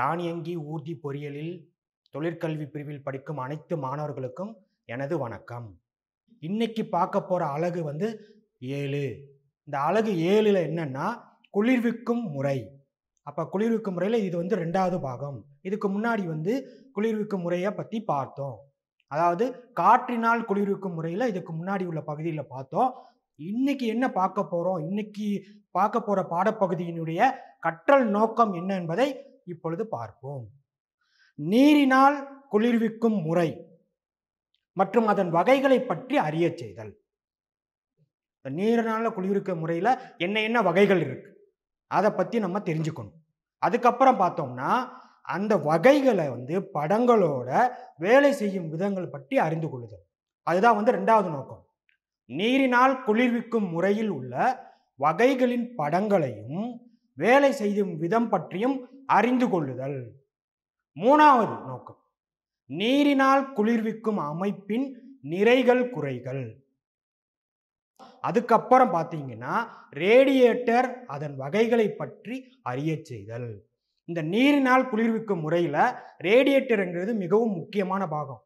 தானியங்கி ஊர்தி பொறியியலில் தொழிற்கல்வி பிரிவில் படிக்கும் அனைத்து மாணவர்களுக்கும் எனது வணக்கம் இன்னைக்கு பார்க்க போகிற அழகு வந்து ஏழு இந்த அழகு ஏழில் என்னன்னா குளிர்விக்கும் முறை அப்போ குளிர்விக்கும் முறையில் இது வந்து ரெண்டாவது பாகம் இதுக்கு முன்னாடி வந்து குளிர்விக்கும் முறையை பற்றி பார்த்தோம் அதாவது காற்றினால் குளிர்விக்கும் முறையில் இதுக்கு முன்னாடி உள்ள பகுதியில் பார்த்தோம் இன்னைக்கு என்ன பார்க்க போகிறோம் இன்னைக்கு பார்க்க போகிற பாடப்பகுதியினுடைய கற்றல் நோக்கம் என்ன என்பதை இப்பொழுது பார்ப்போம் நீரினால் குளிர்விக்கும் முறை மற்றும் அதன் வகைகளை பற்றி அறிய செய்தல் நீரினால் குளிர்விக்க முறையில் என்ன என்ன வகைகள் இருக்கு அதை பற்றி நம்ம தெரிஞ்சுக்கணும் அதுக்கப்புறம் பார்த்தோம்னா அந்த வகைகளை வந்து படங்களோட வேலை செய்யும் விதங்கள் பற்றி அறிந்து கொள்ளுதல் அதுதான் வந்து ரெண்டாவது நோக்கம் நீரினால் குளிர்விக்கும் முறையில் உள்ள வகைகளின் படங்களையும் வேலை செய்யும் விதம் பற்றியும் அறிந்து கொள்ளுதல் மூணாவது நோக்கம் நீரினால் குளிர்விக்கும் அமைப்பின் நிறைகள் குறைகள் அதுக்கப்புறம் பார்த்தீங்கன்னா ரேடியேட்டர் அதன் வகைகளை பற்றி அறிய செய்தல் இந்த நீரினால் குளிர்விக்கும் முறையில் ரேடியேட்டருங்கிறது மிகவும் முக்கியமான பாகம்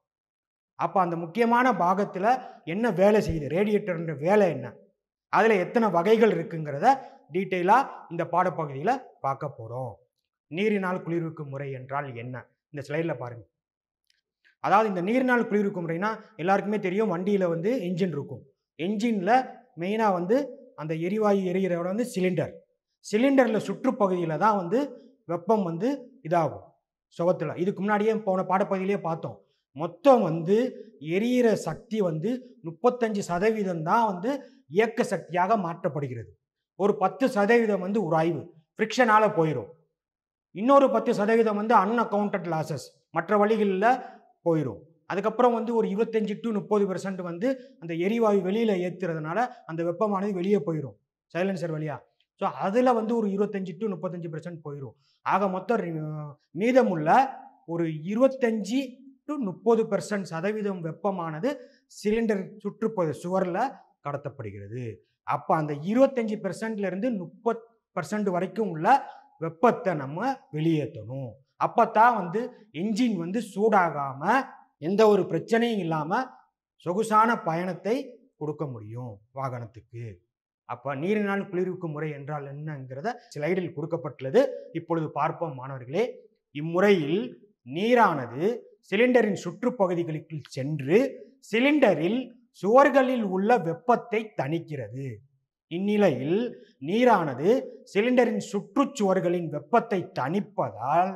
அப்போ அந்த முக்கியமான பாகத்தில் என்ன வேலை செய்யுது ரேடியேட்டர்ன்ற வேலை என்ன அதில் எத்தனை வகைகள் இருக்குங்கிறத டீட்டெயிலாக இந்த பாடப்பகுதியில் பார்க்க போகிறோம் நீரினால் குளிர்விக்கும் முறை என்றால் என்ன இந்த ஸ்லைடில் பாருங்கள் அதாவது இந்த நீரினால் குளிர்விக்கும் முறைனா எல்லாருக்குமே தெரியும் வண்டியில் வந்து என்ஜின் இருக்கும் என்ஜினில் மெயினாக வந்து அந்த எரிவாயு எரிகிறவரை வந்து சிலிண்டர் சிலிண்டரில் சுற்றுப்பகுதியில் தான் வந்து வெப்பம் வந்து இதாகும் சுகத்தில் இதுக்கு முன்னாடியே போன பாடப்பகுதியிலே பார்த்தோம் மொத்தம் வந்து எரியிற சக்தி வந்து முப்பத்தஞ்சு சதவீதம் தான் வந்து இயக்க சக்தியாக மாற்றப்படுகிறது ஒரு பத்து சதவீதம் வந்து உராய்வு ஃப்ரிக்ஷனால் போயிடும் இன்னொரு பத்து சதவீதம் வந்து அன்அக்கௌண்டட் லாசஸ் மற்ற வழிகளில் போயிடும் அதுக்கப்புறம் வந்து ஒரு இருபத்தஞ்சி டு முப்பது பெர்சன்ட் வந்து அந்த எரிவாயு வெளியில் ஏற்றுறதுனால அந்த வெப்பமானது வெளியே போயிடும் சைலன்சர் வழியாக ஸோ அதில் வந்து ஒரு இருபத்தஞ்சி டு முப்பத்தஞ்சு பெர்சன்ட் போயிடும் ஆக மொத்தம் மீதமுள்ள ஒரு இருபத்தஞ்சி டு முப்பது பெர்சன்ட் சதவீதம் வெப்பமானது சிலிண்டர் சுற்றுப்பது சுவரில் கடத்தப்படுகிறது அப்போ அந்த இருபத்தஞ்சி பெர்சன்ட்லேருந்து முப்பத் பர்சன்ட் வரைக்கும் உள்ள வெப்பத்தை நம்ம வெளியேற்றணும் அப்போத்தான் வந்து என்ஜின் வந்து சூடாகாமல் எந்த ஒரு பிரச்சனையும் இல்லாமல் சொகுசான பயணத்தை கொடுக்க முடியும் வாகனத்துக்கு அப்போ நீரினால் குளிர்விக்கும் முறை என்றால் என்னங்கிறத ஸ்லைடில் கொடுக்கப்பட்டுள்ளது இப்பொழுது பார்ப்போம் மாணவர்களே இம்முறையில் நீரானது சிலிண்டரின் சுற்றுப்பகுதிகளுக்குள் சென்று சிலிண்டரில் சுவர்களில் உள்ள வெப்பத்தை தணிக்கிறது இந்நிலையில் நீரானது சிலிண்டரின் சுற்றுச்சுவர்களின் வெப்பத்தை தணிப்பதால்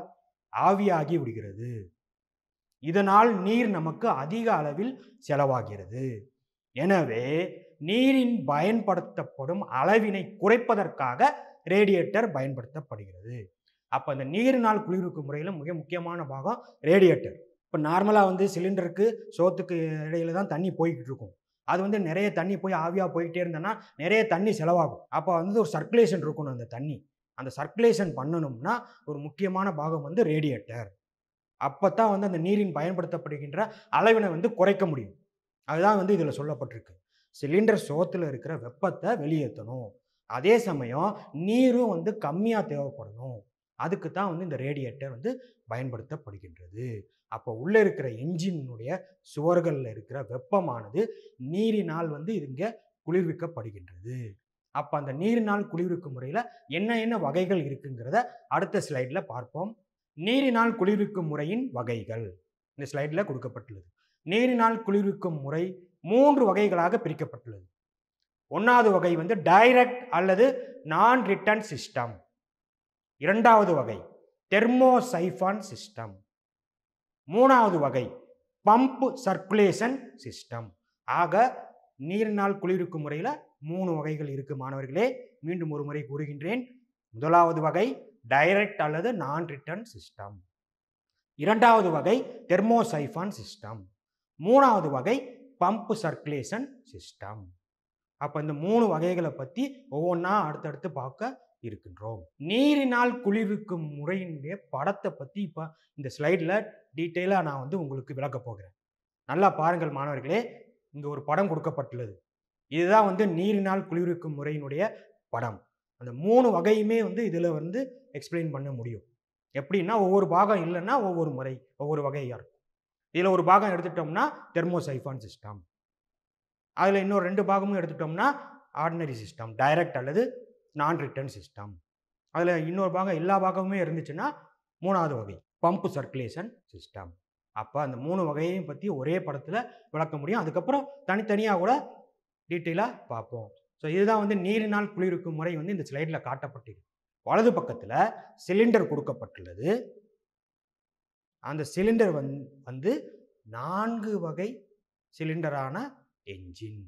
ஆவியாகி விடுகிறது இதனால் நீர் நமக்கு அதிக அளவில் செலவாகிறது எனவே நீரின் பயன்படுத்தப்படும் அளவினை குறைப்பதற்காக ரேடியேட்டர் பயன்படுத்தப்படுகிறது அப்போ அந்த நீரினால் குளிர்விக்கும் முறையில் மிக முக்கியமான பாகம் ரேடியேட்டர் இப்போ நார்மலாக வந்து சிலிண்டருக்கு சோத்துக்கு இடையில தான் தண்ணி போய்கிட்டு இருக்கும் அது வந்து நிறைய தண்ணி போய் ஆவியாக போயிட்டே இருந்தேன்னா நிறைய தண்ணி செலவாகும் அப்போ வந்து ஒரு சர்க்குலேஷன் இருக்கணும் அந்த தண்ணி அந்த சர்க்குலேஷன் பண்ணணும்னா ஒரு முக்கியமான பாகம் வந்து ரேடியேட்டர் அப்போ தான் வந்து அந்த நீரின் பயன்படுத்தப்படுகின்ற அளவினை வந்து குறைக்க முடியும் அதுதான் வந்து இதில் சொல்லப்பட்டிருக்கு சிலிண்டர் சோத்தில் இருக்கிற வெப்பத்தை வெளியேற்றணும் அதே சமயம் நீரும் வந்து கம்மியாக தேவைப்படணும் அதுக்கு தான் வந்து இந்த ரேடியேட்டர் வந்து பயன்படுத்தப்படுகின்றது அப்போ உள்ளே இருக்கிற என்ஜினுடைய சுவர்களில் இருக்கிற வெப்பமானது நீரினால் வந்து இங்கே குளிர்விக்கப்படுகின்றது அப்போ அந்த நீரினால் குளிர்விக்கும் முறையில் என்ன என்ன வகைகள் இருக்குங்கிறத அடுத்த ஸ்லைடில் பார்ப்போம் நீரினால் குளிர்விக்கும் முறையின் வகைகள் இந்த ஸ்லைடில் கொடுக்கப்பட்டுள்ளது நீரினால் குளிர்விக்கும் முறை மூன்று வகைகளாக பிரிக்கப்பட்டுள்ளது ஒன்றாவது வகை வந்து டைரக்ட் அல்லது நான் ரிட்டர்ன் சிஸ்டம் இரண்டாவது வகை தெர்மோசைஃபான் சிஸ்டம் மூணாவது வகை பம்ப் சர்க்குலேஷன் சிஸ்டம் ஆக நீரினால் குளிர்விக்கும் முறையில் மூணு வகைகள் இருக்குது மாணவர்களே மீண்டும் ஒரு முறை கூறுகின்றேன் முதலாவது வகை டைரக்ட் அல்லது நான் ரிட்டர்ன் சிஸ்டம் இரண்டாவது வகை தெர்மோசைஃபான் சிஸ்டம் மூணாவது வகை பம்ப் சர்க்குலேஷன் சிஸ்டம் அப்போ இந்த மூணு வகைகளை பற்றி ஒவ்வொன்றா அடுத்தடுத்து பார்க்க இருக்கின்றோம் நீரினால் குளிர்விக்கும் முறையினுடைய படத்தை பற்றி இப்போ இந்த ஸ்லைடில் டீட்டெயிலாக நான் வந்து உங்களுக்கு விளக்க போகிறேன் நல்லா பாருங்கள் மாணவர்களே இங்கே ஒரு படம் கொடுக்கப்பட்டுள்ளது இதுதான் வந்து நீரினால் குளிர்விக்கும் முறையினுடைய படம் அந்த மூணு வகையுமே வந்து இதில் வந்து எக்ஸ்பிளைன் பண்ண முடியும் எப்படின்னா ஒவ்வொரு பாகம் இல்லைன்னா ஒவ்வொரு முறை ஒவ்வொரு வகையாக இருக்கும் இதில் ஒரு பாகம் எடுத்துட்டோம்னா தெர்மோசைஃபான் சிஸ்டம் அதில் இன்னொரு ரெண்டு பாகமும் எடுத்துட்டோம்னா ஆர்டினரி சிஸ்டம் டைரக்ட் அல்லது நான் ரிட்டர்ன் சிஸ்டம் அதில் இன்னொரு பாகம் எல்லா பாகமுமே இருந்துச்சுன்னா மூணாவது வகை பம்ப் சர்க்குலேஷன் சிஸ்டம் அப்போ அந்த மூணு வகையையும் பற்றி ஒரே படத்தில் விளக்க முடியும் அதுக்கப்புறம் தனித்தனியாக கூட டீட்டெயிலாக பார்ப்போம் ஸோ இதுதான் வந்து நீரினால் குளிர்க்கும் முறை வந்து இந்த ஸ்லைடில் காட்டப்பட்டிருக்கு வலது பக்கத்தில் சிலிண்டர் கொடுக்கப்பட்டுள்ளது அந்த சிலிண்டர் வந் வந்து நான்கு வகை சிலிண்டரான என்ஜின்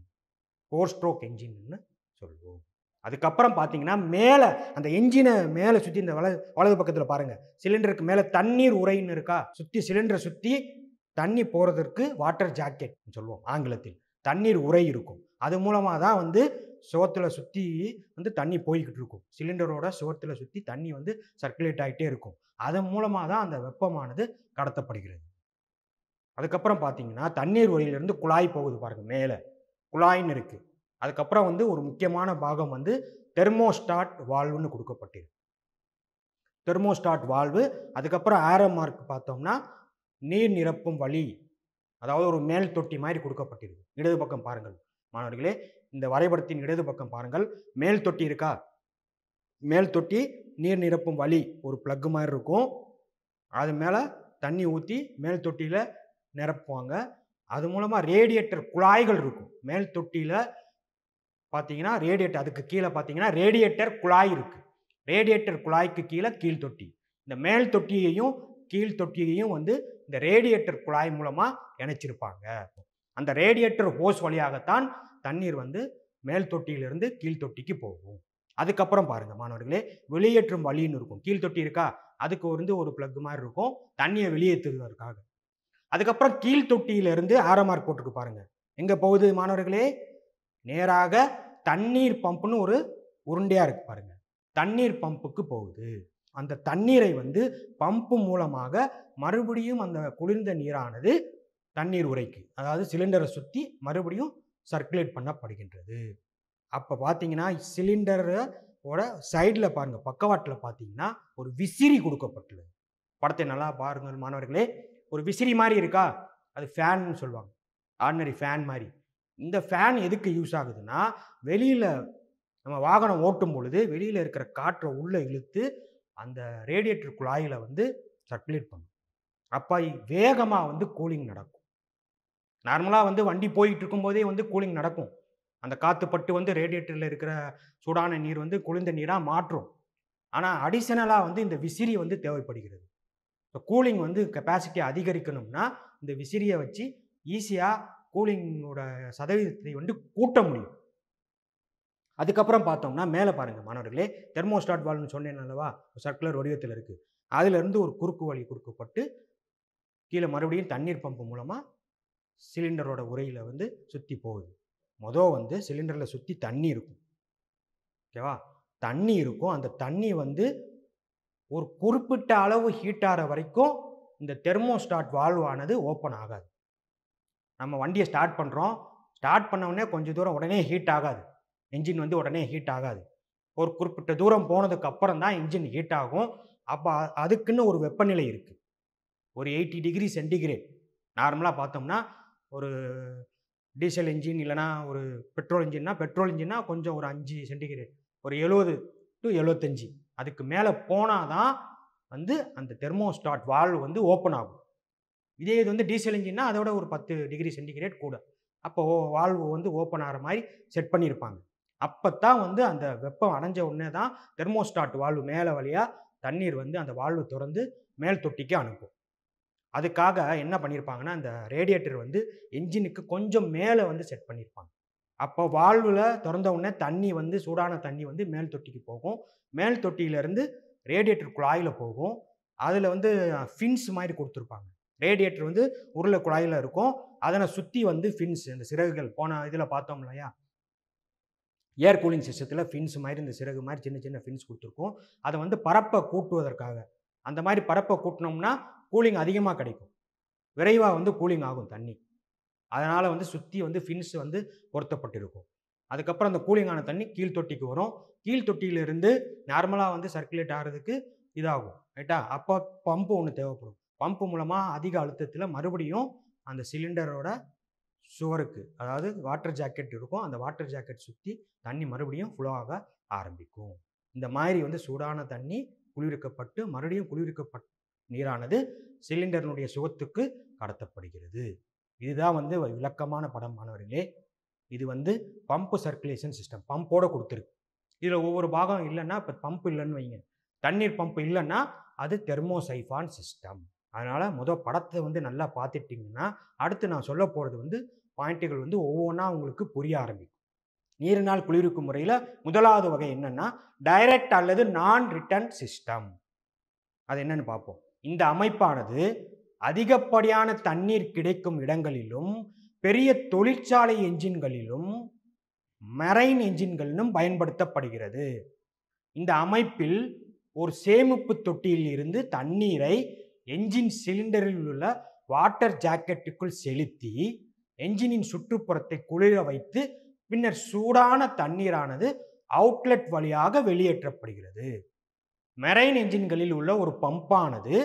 ஃபோர் ஸ்ட்ரோக் என்ஜின்னு சொல்லுவோம் அதுக்கப்புறம் பார்த்தீங்கன்னா மேலே அந்த என்ஜினை மேலே சுற்றி இந்த வல வலது பக்கத்தில் பாருங்கள் சிலிண்டருக்கு மேலே தண்ணீர் உரைன்னு இருக்கா சுற்றி சிலிண்டரை சுற்றி தண்ணி போகிறதற்கு வாட்டர் ஜாக்கெட் சொல்லுவோம் ஆங்கிலத்தில் தண்ணீர் உரை இருக்கும் அது மூலமாக தான் வந்து சுவத்தில் சுற்றி வந்து தண்ணி போய்கிட்டு இருக்கும் சிலிண்டரோட சுவத்தில் சுற்றி தண்ணி வந்து சர்க்குலேட் ஆகிட்டே இருக்கும் அதன் மூலமாக தான் அந்த வெப்பமானது கடத்தப்படுகிறது அதுக்கப்புறம் பார்த்தீங்கன்னா தண்ணீர் உரையிலிருந்து குழாய் போகுது பாருங்கள் மேலே குழாயின்னு இருக்குது அதுக்கப்புறம் வந்து ஒரு முக்கியமான பாகம் வந்து தெர்மோஸ்டாட் வால்வுன்னு கொடுக்கப்பட்டிருக்கு தெர்மோஸ்டாட் வால்வு அதுக்கப்புறம் ஆரோ மார்க் பார்த்தோம்னா நீர் நிரப்பும் வழி அதாவது ஒரு மேல் தொட்டி மாதிரி கொடுக்கப்பட்டிருக்கு இடது பக்கம் பாருங்கள் மாணவர்களே இந்த வரைபடத்தின் இடது பக்கம் பாருங்கள் மேல் தொட்டி இருக்கா மேல் தொட்டி நீர் நிரப்பும் வழி ஒரு பிளக்கு மாதிரி இருக்கும் அது மேலே தண்ணி ஊற்றி மேல் தொட்டியில் நிரப்புவாங்க அது மூலமாக ரேடியேட்டர் குழாய்கள் இருக்கும் மேல் தொட்டியில் பார்த்தீங்கன்னா ரேடியேட்டர் அதுக்கு கீழே பார்த்தீங்கன்னா ரேடியேட்டர் குழாய் இருக்குது ரேடியேட்டர் குழாய்க்கு கீழே கீழ் தொட்டி இந்த மேல் தொட்டியையும் கீழ் தொட்டியையும் வந்து இந்த ரேடியேட்டர் குழாய் மூலமாக இணைச்சிருப்பாங்க அந்த ரேடியேட்டர் ஹோஸ் வழியாகத்தான் தண்ணீர் வந்து மேல் தொட்டியிலிருந்து கீழ் தொட்டிக்கு போகும் அதுக்கப்புறம் பாருங்கள் மாணவர்களே வெளியேற்றும் வழின்னு இருக்கும் கீழ் தொட்டி இருக்கா அதுக்கு வந்து ஒரு பிளக் மாதிரி இருக்கும் தண்ணியை வெளியேற்றுவதற்காக அதுக்கப்புறம் கீழ் தொட்டியிலிருந்து ஆரமார்க் போட்டிருக்கு பாருங்கள் எங்கே போகுது மாணவர்களே நேராக தண்ணீர் பம்புன்னு ஒரு உருண்டையாக இருக்கு பாருங்கள் தண்ணீர் பம்புக்கு போகுது அந்த தண்ணீரை வந்து பம்பு மூலமாக மறுபடியும் அந்த குளிர்ந்த நீரானது தண்ணீர் உரைக்கு அதாவது சிலிண்டரை சுற்றி மறுபடியும் சர்க்குலேட் பண்ணப்படுகின்றது அப்போ பார்த்தீங்கன்னா சிலிண்டரோட சைடில் பாருங்கள் பக்கவாட்டில் பார்த்தீங்கன்னா ஒரு விசிறி கொடுக்கப்பட்டுள்ளது படத்தை நல்லா பாருங்கள் மாணவர்களே ஒரு விசிறி மாதிரி இருக்கா அது ஃபேன்னு சொல்லுவாங்க ஆர்டினரி ஃபேன் மாதிரி இந்த ஃபேன் எதுக்கு யூஸ் ஆகுதுன்னா வெளியில் நம்ம வாகனம் ஓட்டும் பொழுது வெளியில் இருக்கிற காற்றை உள்ளே இழுத்து அந்த ரேடியேட்டர் குழாயில் வந்து சர்க்குலேட் பண்ணும் அப்போ வேகமாக வந்து கூலிங் நடக்கும் நார்மலாக வந்து வண்டி போயிட்டு இருக்கும்போதே வந்து கூலிங் நடக்கும் அந்த காற்று பட்டு வந்து ரேடியேட்டரில் இருக்கிற சூடான நீர் வந்து குளிர்ந்த நீராக மாற்றும் ஆனால் அடிஷனலாக வந்து இந்த விசிறி வந்து தேவைப்படுகிறது இப்போ கூலிங் வந்து கெப்பாசிட்டி அதிகரிக்கணும்னா இந்த விசிறியை வச்சு ஈஸியாக கூலிங்கோட சதவீதத்தை வந்து கூட்ட முடியும் அதுக்கப்புறம் பார்த்தோம்னா மேலே பாருங்கள் மாணவர்களே தெர்மோஸ்டாட் வால்னு சொன்னேன் அல்லவா சர்க்குலர் வடிவத்தில் இருக்குது அதிலிருந்து ஒரு குறுக்கு வழி குறுக்கப்பட்டு கீழே மறுபடியும் தண்ணீர் பம்பு மூலமாக சிலிண்டரோட உரையில் வந்து சுற்றி போகுது மொதல் வந்து சிலிண்டரில் சுற்றி தண்ணி இருக்கும் ஓகேவா தண்ணி இருக்கும் அந்த தண்ணி வந்து ஒரு குறிப்பிட்ட அளவு ஹீட்டாகிற வரைக்கும் இந்த தெர்மோஸ்டாட் வால்வானது ஓப்பன் ஆகாது நம்ம வண்டியை ஸ்டார்ட் பண்ணுறோம் ஸ்டார்ட் பண்ண உடனே கொஞ்சம் தூரம் உடனே ஹீட் ஆகாது இன்ஜின் வந்து உடனே ஹீட் ஆகாது ஒரு குறிப்பிட்ட தூரம் போனதுக்கு அப்புறம் தான் இன்ஜின் ஹீட் ஆகும் அப்போ அதுக்குன்னு ஒரு வெப்பநிலை இருக்குது ஒரு எயிட்டி டிகிரி சென்டிகிரேட் நார்மலாக பார்த்தோம்னா ஒரு டீசல் இன்ஜின் இல்லைனா ஒரு பெட்ரோல் இன்ஜின்னா பெட்ரோல் இன்ஜின்னா கொஞ்சம் ஒரு அஞ்சு சென்டிகிரேட் ஒரு எழுபது டு எழுபத்தஞ்சி அதுக்கு மேலே போனால் தான் வந்து அந்த தெர்மோஸ்டாட் வால்வ் வந்து ஓப்பன் ஆகும் இதே இது வந்து டீசல் இன்ஜின்னா அதோட ஒரு பத்து டிகிரி சென்டிகிரேட் கூட அப்போ வால்வு வந்து ஓப்பன் ஆகிற மாதிரி செட் பண்ணியிருப்பாங்க அப்போ தான் வந்து அந்த வெப்பம் அடைஞ்ச உடனே தான் தெர்மோஸ்டாட் வால்வு மேலே வழியாக தண்ணீர் வந்து அந்த வால்வு திறந்து மேல் தொட்டிக்கு அனுப்பும் அதுக்காக என்ன பண்ணியிருப்பாங்கன்னா அந்த ரேடியேட்டர் வந்து என்ஜினுக்கு கொஞ்சம் மேலே வந்து செட் பண்ணியிருப்பாங்க அப்போ வால்வில் திறந்த உடனே தண்ணி வந்து சூடான தண்ணி வந்து மேல் தொட்டிக்கு போகும் மேல் தொட்டியிலேருந்து ரேடியேட்டர் குழாயில் போகும் அதில் வந்து ஃபின்ஸ் மாதிரி கொடுத்துருப்பாங்க ரேடியேட்டர் வந்து உருளை குழாயில் இருக்கும் அதனை சுற்றி வந்து ஃபின்ஸ் இந்த சிறகுகள் போன இதில் பார்த்தோம் இல்லையா ஏர் கூலிங் சிஸ்டத்தில் ஃபின்ஸ் மாதிரி இந்த சிறகு மாதிரி சின்ன சின்ன ஃபின்ஸ் கொடுத்துருக்கும் அதை வந்து பரப்பை கூட்டுவதற்காக அந்த மாதிரி பரப்பை கூட்டினோம்னா கூலிங் அதிகமாக கிடைக்கும் விரைவாக வந்து கூலிங் ஆகும் தண்ணி அதனால் வந்து சுற்றி வந்து ஃபின்ஸ் வந்து பொருத்தப்பட்டிருக்கும் அதுக்கப்புறம் அந்த கூலிங்கான தண்ணி கீழ் தொட்டிக்கு வரும் கீழ் தொட்டியிலிருந்து நார்மலாக வந்து சர்க்குலேட் ஆகிறதுக்கு இதாகும் ரைட்டா அப்போ பம்பு ஒன்று தேவைப்படும் பம்ப்பு மூலமாக அதிக அழுத்தத்தில் மறுபடியும் அந்த சிலிண்டரோட சுவருக்கு அதாவது வாட்டர் ஜாக்கெட் இருக்கும் அந்த வாட்டர் ஜாக்கெட் சுற்றி தண்ணி மறுபடியும் ஃப்ளோ ஆக ஆரம்பிக்கும் இந்த மாதிரி வந்து சூடான தண்ணி குளிர்க்கப்பட்டு மறுபடியும் குளிர்க்கப்பட்ட நீரானது சிலிண்டரினுடைய சுகத்துக்கு கடத்தப்படுகிறது இதுதான் வந்து விளக்கமான படம் மாணவர்களே இது வந்து பம்பு சர்க்குலேஷன் சிஸ்டம் பம்போட கொடுத்துருக்கு இதில் ஒவ்வொரு பாகம் இல்லைன்னா இப்போ பம்ப் இல்லைன்னு வைங்க தண்ணீர் பம்ப் இல்லைன்னா அது தெர்மோசைஃபான் சிஸ்டம் அதனால் மொதல் படத்தை வந்து நல்லா பார்த்துட்டிங்கன்னா அடுத்து நான் சொல்ல போகிறது வந்து பாயிண்ட்டுகள் வந்து ஒவ்வொன்றா உங்களுக்கு புரிய ஆரம்பிக்கும் நீரினால் குளிர்க்கும் முறையில் முதலாவது வகை என்னென்னா டைரக்ட் அல்லது நான் ரிட்டர்ன் சிஸ்டம் அது என்னென்னு பார்ப்போம் இந்த அமைப்பானது அதிகப்படியான தண்ணீர் கிடைக்கும் இடங்களிலும் பெரிய தொழிற்சாலை என்ஜின்களிலும் மெரைன் என்ஜின்களிலும் பயன்படுத்தப்படுகிறது இந்த அமைப்பில் ஒரு சேமிப்பு தொட்டியில் இருந்து தண்ணீரை என்ஜின் சிலிண்டரில் உள்ள வாட்டர் ஜாக்கெட்டுக்குள் செலுத்தி என்ஜினின் சுற்றுப்புறத்தை குளிர வைத்து பின்னர் சூடான தண்ணீரானது அவுட்லெட் வழியாக வெளியேற்றப்படுகிறது மெரைன் என்ஜின்களில் உள்ள ஒரு பம்பானது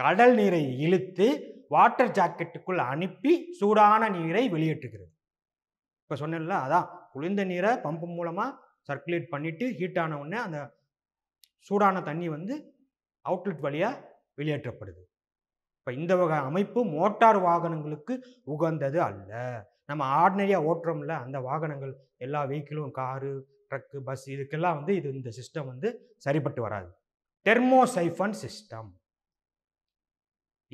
கடல் நீரை இழுத்து வாட்டர் ஜாக்கெட்டுக்குள் அனுப்பி சூடான நீரை வெளியேற்றுகிறது இப்போ சொன்னல அதான் குளிர்ந்த நீரை பம்பு மூலமாக சர்க்குலேட் பண்ணிவிட்டு ஹீட் ஆன உடனே அந்த சூடான தண்ணி வந்து அவுட்லெட் வழியாக வெளியேற்றப்படுது இப்போ இந்த வகை அமைப்பு மோட்டார் வாகனங்களுக்கு உகந்தது அல்ல நம்ம ஆர்டினரியாக ஓட்டுறோம்ல அந்த வாகனங்கள் எல்லா வெஹிக்கிளும் காரு ட்ரக்கு பஸ் இதுக்கெல்லாம் வந்து இது இந்த சிஸ்டம் வந்து சரிப்பட்டு வராது தெர்மோசைஃபன் சிஸ்டம்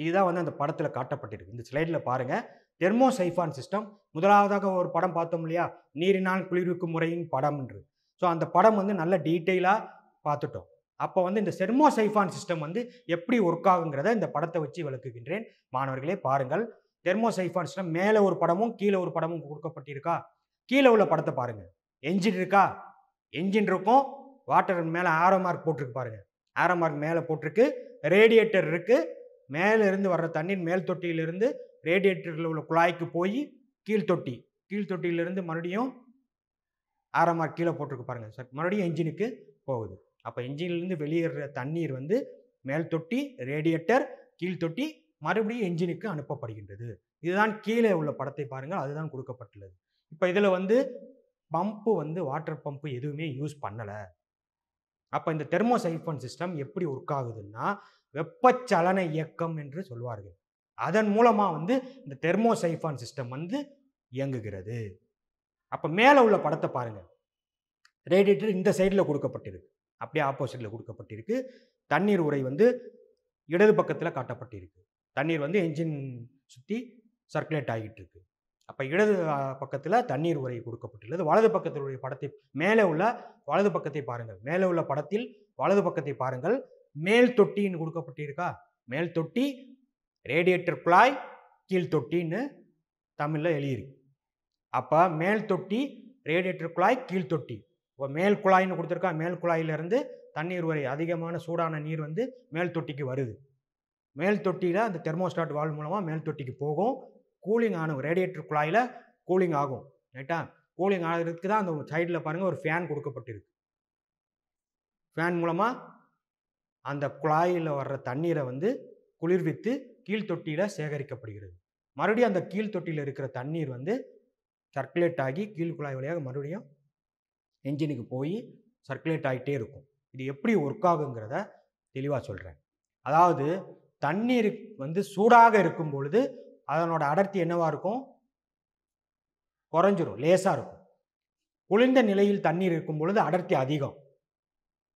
இதுதான் வந்து அந்த படத்தில் காட்டப்பட்டிருக்கு இந்த ஸ்லைடில் பாருங்கள் தெர்மோசைஃபான் சிஸ்டம் முதலாவதாக ஒரு படம் பார்த்தோம் இல்லையா நீரினால் குளிர்விக்கும் முறையின் படம்ன்று ஸோ அந்த படம் வந்து நல்ல டீட்டெயிலாக பார்த்துட்டோம் அப்போ வந்து இந்த சைஃபான் சிஸ்டம் வந்து எப்படி ஒர்க் ஆகுங்கிறத இந்த படத்தை வச்சு விளக்குகின்றேன் மாணவர்களே பாருங்கள் தெர்மோசைஃபான் சிஸ்டம் மேலே ஒரு படமும் கீழே ஒரு படமும் கொடுக்கப்பட்டிருக்கா கீழே உள்ள படத்தை பாருங்கள் என்ஜின் இருக்கா என்ஜின் இருக்கும் வாட்டர் மேலே ஆரோ மார்க் போட்டிருக்கு பாருங்கள் ஆரோ மார்க் மேலே போட்டிருக்கு ரேடியேட்டர் இருக்குது மேலே இருந்து வர்ற தண்ணீர் மேல் தொட்டியிலிருந்து ரேடியேட்டரில் உள்ள குழாய்க்கு போய் கீழ்த்தொட்டி கீழ்த்தொட்டியிலிருந்து மறுபடியும் ஆரோ மார்க் கீழே போட்டிருக்கு பாருங்கள் மறுபடியும் என்ஜினுக்கு போகுது அப்போ என்ஜின்லேருந்து வெளியேற தண்ணீர் வந்து மேல் தொட்டி ரேடியேட்டர் கீழ் தொட்டி மறுபடியும் என்ஜினுக்கு அனுப்பப்படுகின்றது இதுதான் கீழே உள்ள படத்தை பாருங்கள் அதுதான் கொடுக்கப்பட்டுள்ளது இப்போ இதில் வந்து பம்பு வந்து வாட்டர் பம்பு எதுவுமே யூஸ் பண்ணலை அப்போ இந்த தெர்மோசைஃபன் சிஸ்டம் எப்படி ஒர்க் ஆகுதுன்னா வெப்பச்சலன இயக்கம் என்று சொல்வார்கள் அதன் மூலமாக வந்து இந்த தெர்மோசைஃபன் சிஸ்டம் வந்து இயங்குகிறது அப்போ மேலே உள்ள படத்தை பாருங்கள் ரேடியேட்டர் இந்த சைடில் கொடுக்கப்பட்டிருக்கு அப்படியே ஆப்போசிட்டில் கொடுக்கப்பட்டிருக்கு தண்ணீர் உரை வந்து இடது பக்கத்தில் காட்டப்பட்டிருக்கு தண்ணீர் வந்து என்ஜின் சுற்றி சர்க்குலேட் ஆகிட்டு இருக்கு அப்போ இடது பக்கத்தில் தண்ணீர் உரை கொடுக்கப்பட்டுள்ளது வலது பக்கத்தினுடைய படத்தை மேலே உள்ள வலது பக்கத்தை பாருங்கள் மேலே உள்ள படத்தில் வலது பக்கத்தை பாருங்கள் மேல் தொட்டின்னு கொடுக்கப்பட்டிருக்கா மேல் தொட்டி ரேடியேட்டர் குழாய் கீழ் தொட்டின்னு தமிழில் எழுதியிருக்கு அப்போ மேல் தொட்டி ரேடியேட்டர் குழாய் கீழ் தொட்டி இப்போ மேல் குழாயின்னு கொடுத்துருக்கா மேல் குழாயிலேருந்து தண்ணீர் வரை அதிகமான சூடான நீர் வந்து மேல் தொட்டிக்கு வருது மேல் தொட்டியில் அந்த தெர்மோஸ்டாட் வால் மூலமாக மேல் தொட்டிக்கு போகும் கூலிங் ஆன ரேடியேட்டர் குழாயில் கூலிங் ஆகும் ரைட்டா கூலிங் ஆகிறதுக்கு தான் அந்த சைடில் பாருங்கள் ஒரு ஃபேன் கொடுக்கப்பட்டிருக்கு ஃபேன் மூலமாக அந்த குழாயில் வர்ற தண்ணீரை வந்து குளிர்வித்து கீழ்த்தொட்டியில் சேகரிக்கப்படுகிறது மறுபடியும் அந்த கீழ்த்தொட்டியில் இருக்கிற தண்ணீர் வந்து சர்க்குலேட் ஆகி கீழ் குழாய் வழியாக மறுபடியும் என்ஜினுக்கு போய் சர்க்குலேட் ஆகிட்டே இருக்கும் இது எப்படி ஒர்க் ஆகுங்கிறத தெளிவாக சொல்கிறேன் அதாவது தண்ணீர் வந்து சூடாக இருக்கும் பொழுது அதனோட அடர்த்தி என்னவாக இருக்கும் குறைஞ்சிரும் லேசாக இருக்கும் குளிர்ந்த நிலையில் தண்ணீர் இருக்கும் பொழுது அடர்த்தி அதிகம்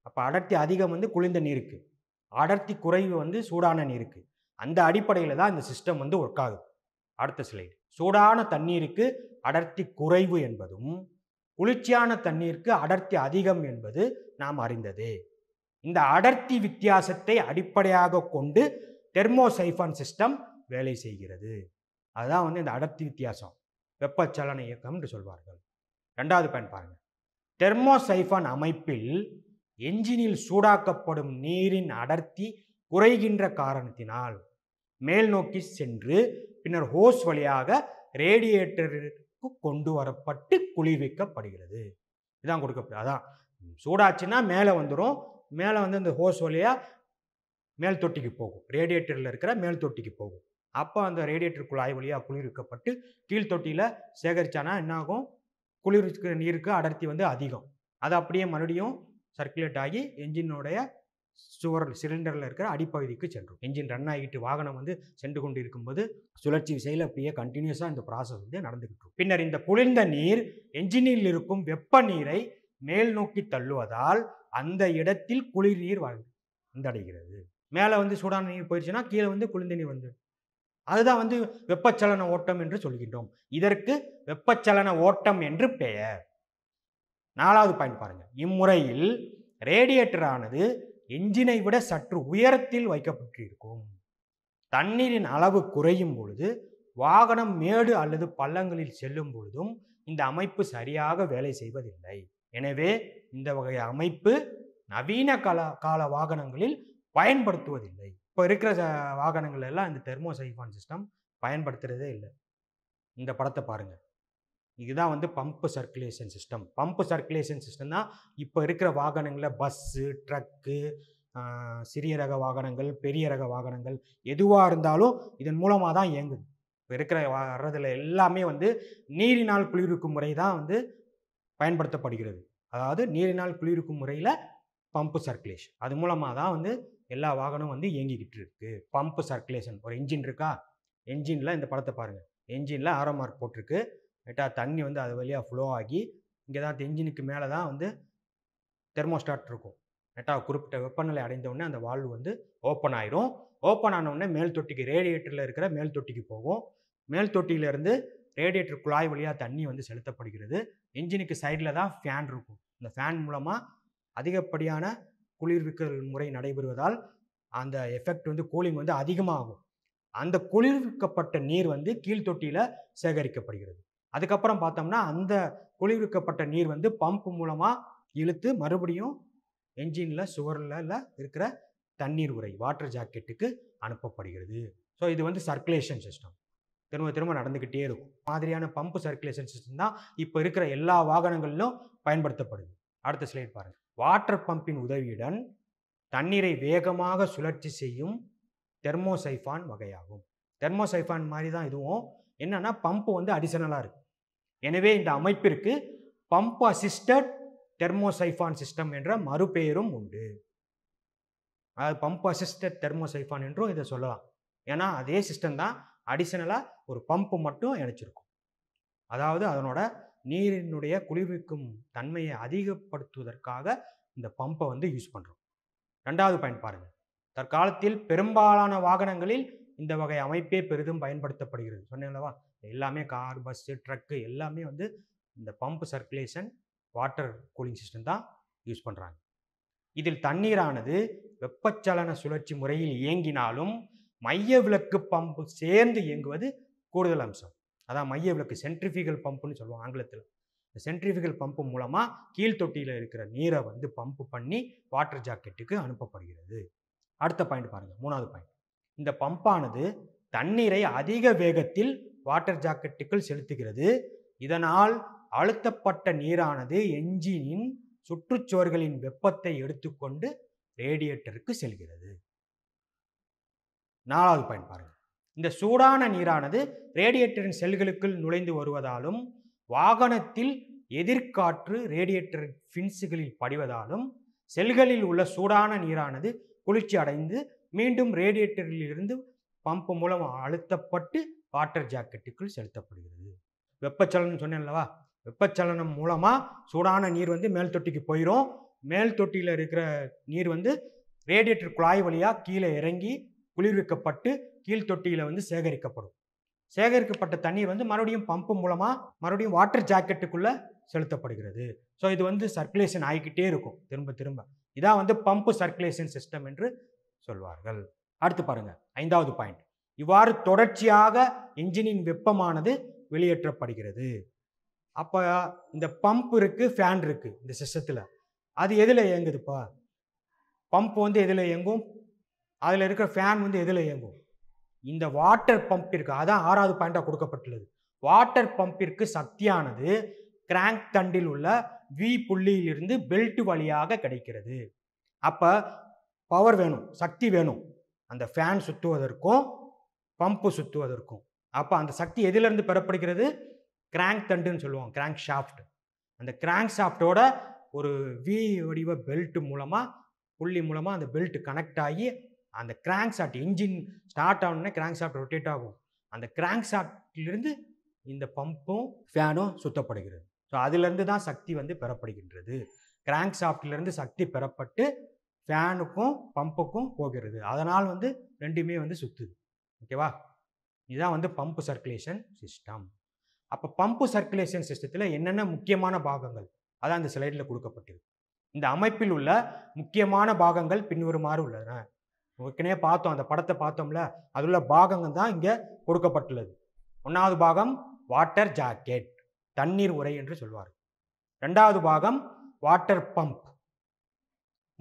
அப்போ அடர்த்தி அதிகம் வந்து குளிர்ந்த நீருக்கு அடர்த்தி குறைவு வந்து சூடான நீருக்கு அந்த அடிப்படையில் தான் இந்த சிஸ்டம் வந்து ஒர்க் ஆகுது அடுத்த ஸ்லைடு சூடான தண்ணீருக்கு அடர்த்தி குறைவு என்பதும் குளிர்ச்சியான தண்ணீருக்கு அடர்த்தி அதிகம் என்பது நாம் அறிந்தது இந்த அடர்த்தி வித்தியாசத்தை அடிப்படையாக கொண்டு தெர்மோசைஃபான் சிஸ்டம் வேலை செய்கிறது அதுதான் வந்து இந்த அடர்த்தி வித்தியாசம் வெப்பச்சலன இயக்கம் என்று சொல்வார்கள் ரெண்டாவது பயன் பாருங்கள் தெர்மோசைஃபான் அமைப்பில் என்ஜினில் சூடாக்கப்படும் நீரின் அடர்த்தி குறைகின்ற காரணத்தினால் மேல் நோக்கி சென்று பின்னர் ஹோஸ் வழியாக ரேடியேட்டர் கொண்டு வரப்பட்டு குளிர்விக்கப்படுகிறது இதான் கொடுக்க அதான் சூடாச்சுன்னா மேலே வந்துடும் மேலே வந்து இந்த ஹோஸ் வழியாக மேல் தொட்டிக்கு போகும் ரேடியேட்டரில் இருக்கிற மேல் தொட்டிக்கு போகும் அப்போ அந்த ரேடியேட்டர் குழாய் வழியாக குளிர்விக்கப்பட்டு கீழ் தொட்டியில் சேகரித்தானா என்னாகும் குளிர்விக்கிற நீருக்கு அடர்த்தி வந்து அதிகம் அது அப்படியே மறுபடியும் சர்க்குலேட் ஆகி என்ஜினுடைய சுவர் சிலிண்டரில் இருக்கிற அடிப்பகுதிக்கு சென்றும் என்ஜின் ரன் ஆகிட்டு வாகனம் வந்து சென்று கொண்டு இருக்கும்போது சுழற்சி விசையில் அப்படியே கண்டினியூஸாக இந்த ப்ராசஸ் வந்து நடந்துக்கிட்டு பின்னர் இந்த குளிர்ந்த நீர் என்ஜினில் இருக்கும் வெப்ப நீரை மேல் நோக்கி தள்ளுவதால் அந்த இடத்தில் குளிர் நீர் வந்தடைகிறது மேலே வந்து சூடான நீர் போயிடுச்சுன்னா கீழே வந்து குளிர்ந்த நீர் வந்து அதுதான் வந்து வெப்பச்சலன ஓட்டம் என்று சொல்கின்றோம் இதற்கு வெப்பச்சலன ஓட்டம் என்று பெயர் நாலாவது பாயிண்ட் பாருங்கள் இம்முறையில் ரேடியேட்டரானது என்ஜினை விட சற்று உயரத்தில் வைக்கப்பட்டிருக்கும் தண்ணீரின் அளவு குறையும் பொழுது வாகனம் மேடு அல்லது பள்ளங்களில் செல்லும் பொழுதும் இந்த அமைப்பு சரியாக வேலை செய்வதில்லை எனவே இந்த வகை அமைப்பு நவீன கால கால வாகனங்களில் பயன்படுத்துவதில்லை இப்போ இருக்கிற வாகனங்கள் எல்லாம் இந்த தெர்மோசைஃபான் சிஸ்டம் பயன்படுத்துறதே இல்லை இந்த படத்தை பாருங்கள் இதுதான் வந்து pump circulation system pump circulation system தான் இப்போ இருக்கிற வாகனங்களில் பஸ்ஸு ட்ரக்கு சிறிய ரக வாகனங்கள் பெரிய ரக வாகனங்கள் எதுவாக இருந்தாலும் இதன் மூலமாக தான் இயங்குது இப்போ இருக்கிற வர்றதில் எல்லாமே வந்து நீரினால் குளிர்விக்கும் முறை தான் வந்து பயன்படுத்தப்படுகிறது அதாவது நீரினால் குளிர்விக்கும் முறையில் பம்பு சர்க்குலேஷன் அது மூலமாக தான் வந்து எல்லா வாகனமும் வந்து இயங்கிக்கிட்டு இருக்குது பம்பு சர்க்குலேஷன் ஒரு என்ஜின் இருக்கா என்ஜினில் இந்த படத்தை பாருங்கள் என்ஜினில் ஆரோ மார்க் போட்டிருக்கு ரைட்டாக தண்ணி வந்து அது வழியாக ஃப்ளோ ஆகி இங்கே தான் தெஞ்சினுக்கு மேலே தான் வந்து தெர்மோஸ்டாட் இருக்கும் ரைட்டாக குறிப்பிட்ட வெப்பநிலை அடைந்தவுடனே அந்த வால்வு வந்து ஓப்பன் ஆயிரும் ஓப்பன் ஆனவுடனே மேல் தொட்டிக்கு ரேடியேட்டரில் இருக்கிற மேல் தொட்டிக்கு போகும் மேல் தொட்டியிலேருந்து ரேடியேட்டர் குழாய் வழியாக தண்ணி வந்து செலுத்தப்படுகிறது இன்ஜினுக்கு சைடில் தான் ஃபேன் இருக்கும் இந்த ஃபேன் மூலமாக அதிகப்படியான குளிர்விக்கல் முறை நடைபெறுவதால் அந்த எஃபெக்ட் வந்து கூலிங் வந்து அதிகமாகும் அந்த குளிர்விக்கப்பட்ட நீர் வந்து கீழ்த்தொட்டியில் சேகரிக்கப்படுகிறது அதுக்கப்புறம் பார்த்தோம்னா அந்த குளிர்விக்கப்பட்ட நீர் வந்து பம்ப் மூலமாக இழுத்து மறுபடியும் என்ஜினில் சுவரில் இல்லை இருக்கிற தண்ணீர் உரை வாட்டர் ஜாக்கெட்டுக்கு அனுப்பப்படுகிறது ஸோ இது வந்து சர்க்குலேஷன் சிஸ்டம் திரும்ப திரும்ப நடந்துக்கிட்டே இருக்கும் மாதிரியான பம்பு சர்க்குலேஷன் சிஸ்டம் தான் இப்போ இருக்கிற எல்லா வாகனங்களிலும் பயன்படுத்தப்படுது அடுத்த ஸ்லைட் பாருங்கள் வாட்டர் பம்பின் உதவியுடன் தண்ணீரை வேகமாக சுழற்சி செய்யும் தெர்மோசைஃபான் வகையாகும் தெர்மோசைஃபான் மாதிரி தான் இதுவும் என்னன்னா பம்பு வந்து அடிஷனலாக இருக்குது எனவே இந்த அமைப்பிற்கு பம்ப் அசிஸ்டட் தெர்மோசைஃபான் சிஸ்டம் என்ற மறுபெயரும் உண்டு அதாவது பம்ப் அசிஸ்டட் தெர்மோசைஃபான் என்றும் இதை சொல்லலாம் ஏன்னா அதே சிஸ்டம் தான் அடிஷனலாக ஒரு பம்ப் மட்டும் இணைச்சிருக்கும் அதாவது அதனோட நீரினுடைய குளிர்விக்கும் தன்மையை அதிகப்படுத்துவதற்காக இந்த பம்பை வந்து யூஸ் பண்ணுறோம் ரெண்டாவது பாயிண்ட் பாருங்கள் தற்காலத்தில் பெரும்பாலான வாகனங்களில் இந்த வகை அமைப்பே பெரிதும் பயன்படுத்தப்படுகிறது அல்லவா எல்லாமே கார் பஸ்ஸு ட்ரக்கு எல்லாமே வந்து இந்த pump circulation water cooling system தான் யூஸ் பண்ணுறாங்க இதில் தண்ணீரானது வெப்பச்சலன சுழற்சி முறையில் இயங்கினாலும் மைய விளக்கு பம்பு சேர்ந்து இயங்குவது கூடுதல் அம்சம் அதான் மைய விளக்கு சென்ட்ரிஃபிகல் பம்புன்னு சொல்லுவோம் ஆங்கிலத்தில் இந்த சென்ட்ரிஃபிகல் பம்பு மூலமாக கீழ்த்தொட்டியில் இருக்கிற நீரை வந்து பம்ப் பண்ணி வாட்டர் ஜாக்கெட்டுக்கு அனுப்பப்படுகிறது அடுத்த பாயிண்ட் பாருங்கள் மூணாவது பாயிண்ட் இந்த பம்பானது தண்ணீரை அதிக வேகத்தில் வாட்டர் ஜாக்கெட்டுக்குள் செலுத்துகிறது இதனால் அழுத்தப்பட்ட நீரானது என்ஜினின் சுற்றுச்சுவர்களின் வெப்பத்தை எடுத்துக்கொண்டு ரேடியேட்டருக்கு செல்கிறது நாலாவது பயன் பாருங்கள் இந்த சூடான நீரானது ரேடியேட்டரின் செல்களுக்குள் நுழைந்து வருவதாலும் வாகனத்தில் எதிர்காற்று ரேடியேட்டர் ஃபின்ஸுகளில் படிவதாலும் செல்களில் உள்ள சூடான நீரானது குளிர்ச்சி அடைந்து மீண்டும் ரேடியேட்டரில் இருந்து மூலம் அழுத்தப்பட்டு வாட்டர் ஜாக்கெட்டுக்குள் செலுத்தப்படுகிறது வெப்பச்சலனம் சொன்னேன்லவா வெப்பச்சலனம் மூலமாக சூடான நீர் வந்து மேல் தொட்டிக்கு போயிடும் மேல் தொட்டியில் இருக்கிற நீர் வந்து ரேடியேட்டர் குழாய் வழியாக கீழே இறங்கி குளிர்விக்கப்பட்டு கீழ் தொட்டியில் வந்து சேகரிக்கப்படும் சேகரிக்கப்பட்ட தண்ணீர் வந்து மறுபடியும் பம்பு மூலமாக மறுபடியும் வாட்டர் ஜாக்கெட்டுக்குள்ளே செலுத்தப்படுகிறது ஸோ இது வந்து சர்க்குலேஷன் ஆகிக்கிட்டே இருக்கும் திரும்ப திரும்ப இதான் வந்து பம்பு சர்க்குலேஷன் சிஸ்டம் என்று சொல்வார்கள் அடுத்து பாருங்க ஐந்தாவது பாயிண்ட் இவ்வாறு தொடர்ச்சியாக இன்ஜினின் வெப்பமானது வெளியேற்றப்படுகிறது அப்போ இந்த பம்ப் இருக்குது ஃபேன் இருக்குது இந்த சிஸ்டத்தில் அது எதில் இயங்குதுப்பா பம்ப் வந்து எதில் இயங்கும் அதில் இருக்கிற ஃபேன் வந்து எதில் இயங்கும் இந்த வாட்டர் பம்பிற்கு அதான் ஆறாவது பாயிண்டாக கொடுக்கப்பட்டுள்ளது வாட்டர் பம்பிற்கு சக்தியானது கிராங்க் தண்டில் உள்ள வி புள்ளியிலிருந்து பெல்ட் வழியாக கிடைக்கிறது அப்போ பவர் வேணும் சக்தி வேணும் அந்த ஃபேன் சுற்றுவதற்கும் பம்பு சுற்றுவதற்கும் அப்போ அந்த சக்தி எதிலிருந்து பெறப்படுகிறது கிராங்க் தண்டுன்னு சொல்லுவோம் கிராங்க் ஷாஃப்ட் அந்த கிராங்க் ஷாஃப்டோட ஒரு வி வடிவ பெல்ட் மூலமாக புள்ளி மூலமாக அந்த பெல்ட் கனெக்ட் ஆகி அந்த கிராங்க் ஷாஃப்ட் இன்ஜின் ஸ்டார்ட் ஆகணுன்னே கிராங்க் ஷாஃப்ட் ரொட்டேட் ஆகும் அந்த கிராங்க் ஷாஃப்ட்லேருந்து இந்த பம்பும் ஃபேனும் சுத்தப்படுகிறது ஸோ அதுலேருந்து தான் சக்தி வந்து பெறப்படுகின்றது கிராங்க் ஷாஃப்ட்லேருந்து சக்தி பெறப்பட்டு ஃபேனுக்கும் பம்புக்கும் போகிறது அதனால் வந்து ரெண்டுமே வந்து சுற்றுது ஓகேவா இதுதான் வந்து பம்பு சர்க்குலேஷன் சிஸ்டம் அப்போ பம்பு சர்க்குலேஷன் சிஸ்டத்தில் என்னென்ன முக்கியமான பாகங்கள் அதான் அந்த ஸ்லைடில் கொடுக்கப்பட்டிருக்கு இந்த அமைப்பில் உள்ள முக்கியமான பாகங்கள் பின்வருமாறு உள்ளன ஏற்கனவே பார்த்தோம் அந்த படத்தை பார்த்தோம்ல அது உள்ள பாகங்கள் தான் இங்கே கொடுக்கப்பட்டுள்ளது ஒன்றாவது பாகம் வாட்டர் ஜாக்கெட் தண்ணீர் உரை என்று சொல்வார் ரெண்டாவது பாகம் வாட்டர் பம்ப்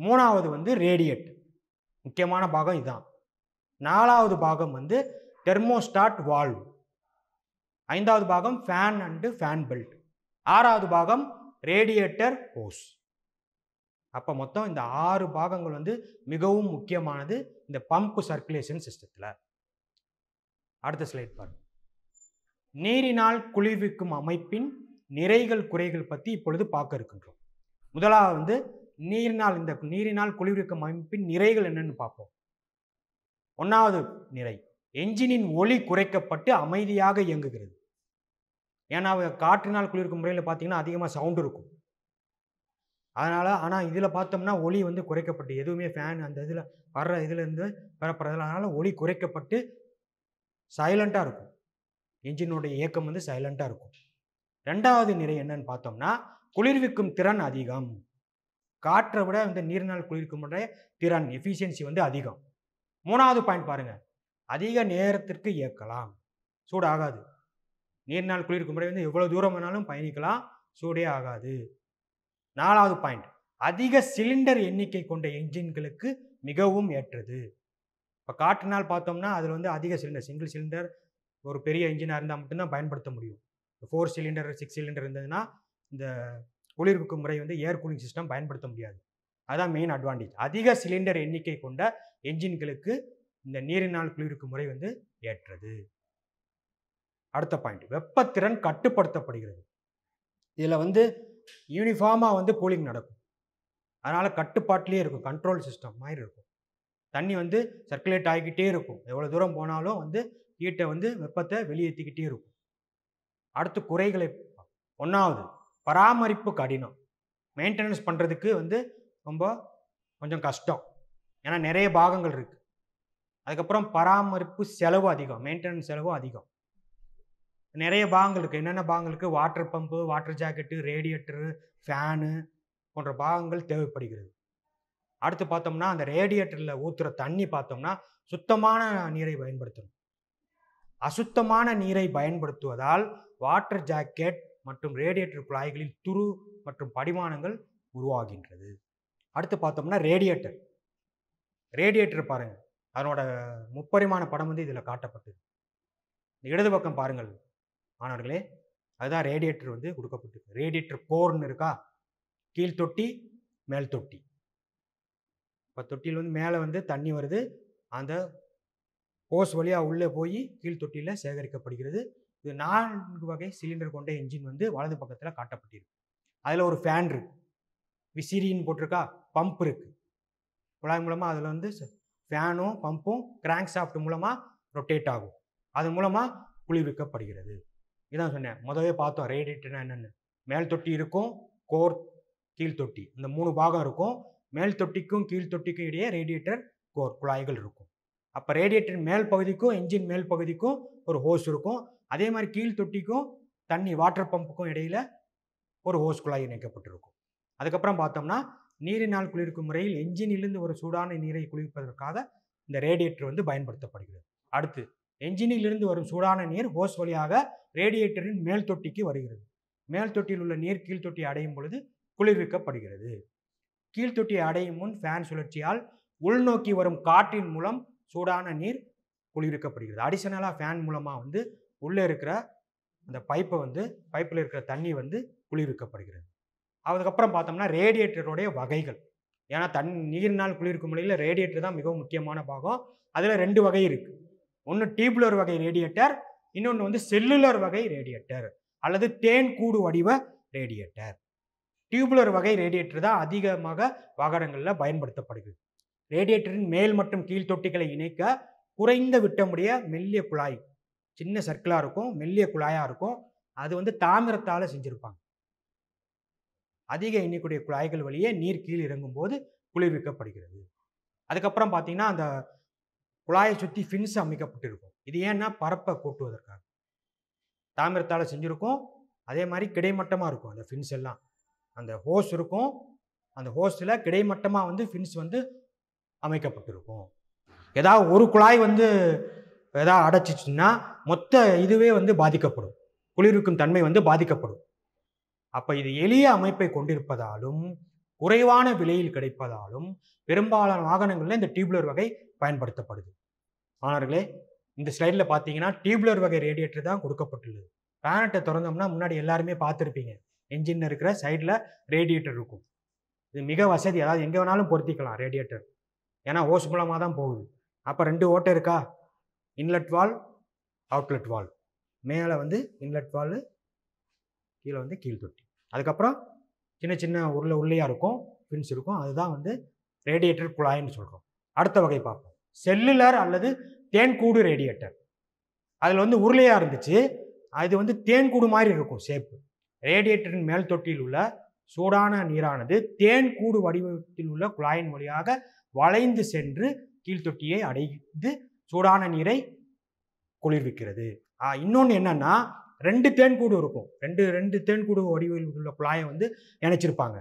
மூணாவது வந்து ரேடியேட் முக்கியமான பாகம் இதுதான் நாலாவது பாகம் வந்து தெர்மோஸ்டாட் வால்வ் ஐந்தாவது பாகம் ஃபேன் அண்டு ஃபேன் பெல்ட் ஆறாவது பாகம் ரேடியேட்டர் ஹோஸ் அப்போ மொத்தம் இந்த ஆறு பாகங்கள் வந்து மிகவும் முக்கியமானது இந்த பம்ப் சர்க்குலேஷன் சிஸ்டத்தில் அடுத்த ஸ்லைட் பாருங்க நீரினால் குளிர்விக்கும் அமைப்பின் நிறைகள் குறைகள் பற்றி இப்பொழுது பார்க்க இருக்கின்றோம் முதலாவது வந்து நீரினால் இந்த நீரினால் குளிர்விக்கும் அமைப்பின் நிறைகள் என்னன்னு பார்ப்போம் ஒன்றாவது நிறை என்ஜினின் ஒளி குறைக்கப்பட்டு அமைதியாக இயங்குகிறது ஏன்னா காற்றினால் குளிர்க்கும் முறையில் பார்த்தீங்கன்னா அதிகமாக சவுண்டு இருக்கும் அதனால் ஆனால் இதில் பார்த்தோம்னா ஒளி வந்து குறைக்கப்பட்டு எதுவுமே ஃபேன் அந்த இதில் வர்ற இதுலேருந்து பெறப்படுறதில்ல அதனால் ஒளி குறைக்கப்பட்டு சைலண்ட்டாக இருக்கும் என்ஜினோடைய இயக்கம் வந்து சைலண்ட்டாக இருக்கும் ரெண்டாவது நிறை என்னன்னு பார்த்தோம்னா குளிர்விக்கும் திறன் அதிகம் காற்றை விட இந்த நீர்நாள் குளிர்க்குமுடைய திறன் எஃபிஷியன்சி வந்து அதிகம் மூணாவது பாயிண்ட் பாருங்கள் அதிக நேரத்திற்கு இயக்கலாம் சூடு ஆகாது நீர்நாள் குளிர்க்கும் முறை வந்து எவ்வளோ தூரம் வேணாலும் பயணிக்கலாம் சூடே ஆகாது நாலாவது பாயிண்ட் அதிக சிலிண்டர் எண்ணிக்கை கொண்ட என்ஜின்களுக்கு மிகவும் ஏற்றது இப்போ காற்றுனால் பார்த்தோம்னா அதில் வந்து அதிக சிலிண்டர் சிங்கிள் சிலிண்டர் ஒரு பெரிய இன்ஜினாக இருந்தால் மட்டும்தான் பயன்படுத்த முடியும் ஃபோர் சிலிண்டர் சிக்ஸ் சிலிண்டர் இருந்ததுன்னா இந்த குளிர்விக்கு முறை வந்து ஏர் கூலிங் சிஸ்டம் பயன்படுத்த முடியாது அதான் மெயின் அட்வான்டேஜ் அதிக சிலிண்டர் எண்ணிக்கை கொண்ட என்ஜின்களுக்கு இந்த நீரினால் குளிர்விக்கும் முறை வந்து ஏற்றது அடுத்த பாயிண்ட் வெப்பத்திறன் கட்டுப்படுத்தப்படுகிறது இதில் வந்து யூனிஃபார்மாக வந்து கூலிங் நடக்கும் அதனால் கட்டுப்பாட்டிலே இருக்கும் கண்ட்ரோல் சிஸ்டம் மாதிரி இருக்கும் தண்ணி வந்து சர்க்குலேட் ஆகிக்கிட்டே இருக்கும் எவ்வளோ தூரம் போனாலும் வந்து ஹீட்டை வந்து வெப்பத்தை வெளியேற்றிக்கிட்டே இருக்கும் அடுத்து குறைகளை ஒன்றாவது பராமரிப்பு கடினம் மெயின்டெனன்ஸ் பண்ணுறதுக்கு வந்து ரொம்ப கொஞ்சம் கஷ்டம் ஏன்னா நிறைய பாகங்கள் இருக்குது அதுக்கப்புறம் பராமரிப்பு செலவு அதிகம் மெயின்டெனன்ஸ் செலவு அதிகம் நிறைய பாகங்கள் இருக்குது என்னென்ன பாகங்கள் இருக்குது water pump water jacket radiator fan போன்ற பாகங்கள் தேவைப்படுகிறது அடுத்து பார்த்தோம்னா அந்த ரேடியேட்டரில் ஊற்றுற தண்ணி பார்த்தோம்னா சுத்தமான நீரை பயன்படுத்தணும் அசுத்தமான நீரை பயன்படுத்துவதால் வாட்டர் ஜாக்கெட் மற்றும் ரேடியேட்டர் குழாய்களில் துரு மற்றும் படிமானங்கள் உருவாகின்றது அடுத்து பார்த்தோம்னா ரேடியேட்டர் ரேடியேட்டர் பாருங்கள் அதனோட முப்பரிமாண படம் வந்து இதில் காட்டப்பட்டது இடது பக்கம் பாருங்கள் மாணவர்களே அதுதான் ரேடியேட்டர் வந்து கொடுக்கப்பட்டிருக்கு ரேடியேட்டர் கோர்னு இருக்கா கீழ் தொட்டி மேல் தொட்டி இப்போ தொட்டியில் வந்து மேலே வந்து தண்ணி வருது அந்த ஹோஸ் வழியாக உள்ளே போய் கீழ் தொட்டியில் சேகரிக்கப்படுகிறது இது நான்கு வகை சிலிண்டர் கொண்ட என்ஜின் வந்து வலது பக்கத்தில் காட்டப்பட்டிருக்கு அதில் ஒரு ஃபேன் இருக்கு விசிறின்னு போட்டிருக்கா பம்ப் இருக்கு குழாய் மூலமாக அதில் வந்து ஃபேனும் பம்பும் கிராங்க் சாஃப்ட் மூலமாக ரொட்டேட் ஆகும் அது மூலமாக குளிர்விக்கப்படுகிறது இதான் சொன்னேன் முதவே பார்த்தோம் ரேடியேட்டர்னா என்னென்னு மேல் தொட்டி இருக்கும் கோர் கீழ் தொட்டி இந்த மூணு பாகம் இருக்கும் மேல் தொட்டிக்கும் கீழ் தொட்டிக்கும் இடையே ரேடியேட்டர் கோர் குழாய்கள் இருக்கும் அப்போ ரேடியேட்டர் மேல் பகுதிக்கும் என்ஜின் மேல் பகுதிக்கும் ஒரு ஹோஸ் இருக்கும் அதே மாதிரி கீழ் தொட்டிக்கும் தண்ணி வாட்டர் பம்புக்கும் இடையில் ஒரு ஹோஸ் குழாய் இணைக்கப்பட்டிருக்கும் அதுக்கப்புறம் பார்த்தோம்னா நீரினால் குளிர்க்கும் முறையில் என்ஜினிலிருந்து ஒரு சூடான நீரை குளிர்ப்பதற்காக இந்த ரேடியேட்டர் வந்து பயன்படுத்தப்படுகிறது அடுத்து என்ஜினிலிருந்து வரும் சூடான நீர் ஹோஸ் வழியாக ரேடியேட்டரின் மேல் தொட்டிக்கு வருகிறது மேல் தொட்டியில் உள்ள நீர் கீழ்த்தொட்டி அடையும் பொழுது குளிர்விக்கப்படுகிறது கீழ்த்தொட்டி அடையும் முன் ஃபேன் சுழற்சியால் உள்நோக்கி வரும் காற்றின் மூலம் சூடான நீர் குளிர்விக்கப்படுகிறது அடிஷனலாக ஃபேன் மூலமாக வந்து உள்ளே இருக்கிற அந்த பைப்பை வந்து பைப்பில் இருக்கிற தண்ணி வந்து குளிர்விக்கப்படுகிறது அதுக்கப்புறம் பார்த்தோம்னா ரேடியேட்டருடைய வகைகள் ஏன்னா தண் நீர்னால் குளிர்க்கும் முறையில் ரேடியேட்டர் தான் மிகவும் முக்கியமான பாகம் அதில் ரெண்டு வகை இருக்குது ஒன்று டியூப்லர் வகை ரேடியேட்டர் இன்னொன்று வந்து செல்லுலர் வகை ரேடியேட்டர் அல்லது தேன் கூடு வடிவ ரேடியேட்டர் டியூப்லர் வகை ரேடியேட்டர் தான் அதிகமாக வாகனங்களில் பயன்படுத்தப்படுகிறது ரேடியேட்டரின் மேல் மற்றும் கீழ் தொட்டிகளை இணைக்க குறைந்த விட்டமுடைய மெல்லிய குழாய் சின்ன சர்க்கிளாக இருக்கும் மெல்லிய குழாயாக இருக்கும் அது வந்து தாமிரத்தால் செஞ்சுருப்பாங்க அதிக எண்ணிக்கூடிய குழாய்கள் வழியே நீர் கீழ் இறங்கும்போது குளிர்விக்கப்படுகிறது அதுக்கப்புறம் பார்த்தீங்கன்னா அந்த குழாயை சுற்றி ஃபின்ஸ் அமைக்கப்பட்டிருக்கும் இது ஏன்னா பரப்பை கூட்டுவதற்காக தாமிரத்தால் செஞ்சுருக்கும் அதே மாதிரி கிடைமட்டமாக இருக்கும் அந்த ஃபின்ஸ் எல்லாம் அந்த ஹோஸ் இருக்கும் அந்த ஹோஸ்டில் கிடைமட்டமாக வந்து ஃபின்ஸ் வந்து அமைக்கப்பட்டிருக்கும் ஏதாவது ஒரு குழாய் வந்து ஏதாவது அடைச்சிச்சுன்னா மொத்த இதுவே வந்து பாதிக்கப்படும் குளிர்விக்கும் தன்மை வந்து பாதிக்கப்படும் அப்போ இது எளிய அமைப்பை கொண்டிருப்பதாலும் குறைவான விலையில் கிடைப்பதாலும் பெரும்பாலான வாகனங்களில் இந்த டியூப்லர் வகை பயன்படுத்தப்படுது மாணவர்களே இந்த ஸ்லைடில் பார்த்தீங்கன்னா டியூப்லர் வகை ரேடியேட்டர் தான் கொடுக்கப்பட்டுள்ளது பேனட்டை திறந்தோம்னா முன்னாடி எல்லாருமே பார்த்துருப்பீங்க என்ஜின் இருக்கிற சைடில் ரேடியேட்டர் இருக்கும் இது மிக வசதி அதாவது எங்கே வேணாலும் பொருத்திக்கலாம் ரேடியேட்டர் ஏன்னா ஓஸ் மூலமாக தான் போகுது அப்போ ரெண்டு ஓட்டை இருக்கா இன்லெட் வால் அவுட்லெட் வால் மேலே வந்து இன்லெட் வால் கீழே வந்து கீழ் தொட்டி அதுக்கப்புறம் சின்ன சின்ன உருளை உள்ளையாக இருக்கும் பின்ஸ் இருக்கும் அதுதான் வந்து ரேடியேட்டர் குழாயின்னு சொல்கிறோம் அடுத்த வகை பார்ப்போம் செல்லுலர் அல்லது தேன்கூடு ரேடியேட்டர் அதில் வந்து உருளையாக இருந்துச்சு அது வந்து தேன்கூடு மாதிரி இருக்கும் ஷேப்பு ரேடியேட்டரின் மேல் தொட்டியில் உள்ள சூடான நீரானது தேன் கூடு வடிவத்தில் உள்ள குழாயின் வழியாக வளைந்து சென்று கீழ்த்தொட்டியை அடைந்து சூடான நீரை குளிர்விக்கிறது இன்னொன்று என்னன்னா ரெண்டு தேன்கூடு இருக்கும் ரெண்டு ரெண்டு தேன்கூடு வடிவில் உள்ள குழாயை வந்து இணைச்சிருப்பாங்க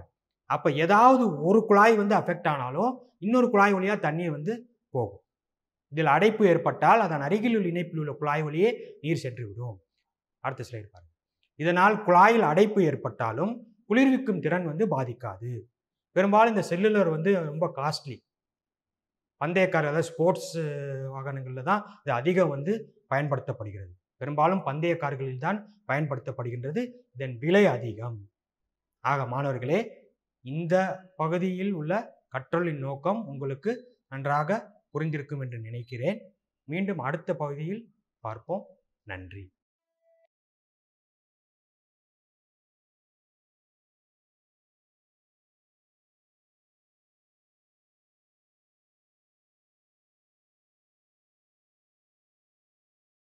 அப்போ ஏதாவது ஒரு குழாய் வந்து அஃபெக்ட் ஆனாலும் இன்னொரு குழாய் வழியாக தண்ணீர் வந்து போகும் இதில் அடைப்பு ஏற்பட்டால் அதன் அருகில் உள்ள இணைப்பில் உள்ள குழாய் வழியே நீர் சென்று விடும் அடுத்த சில இருப்பாங்க இதனால் குழாயில் அடைப்பு ஏற்பட்டாலும் குளிர்விக்கும் திறன் வந்து பாதிக்காது பெரும்பாலும் இந்த செல்லுலர் வந்து ரொம்ப காஸ்ட்லி பந்தயக்காரர் அதாவது ஸ்போர்ட்ஸ் வாகனங்களில் தான் இது அதிகம் வந்து பயன்படுத்தப்படுகிறது பெரும்பாலும் பந்தய கார்களில் தான் பயன்படுத்தப்படுகின்றது இதன் விலை அதிகம் ஆக மாணவர்களே இந்த பகுதியில் உள்ள கற்றலின் நோக்கம் உங்களுக்கு நன்றாக புரிந்திருக்கும் என்று நினைக்கிறேன் மீண்டும் அடுத்த பகுதியில் பார்ப்போம் நன்றி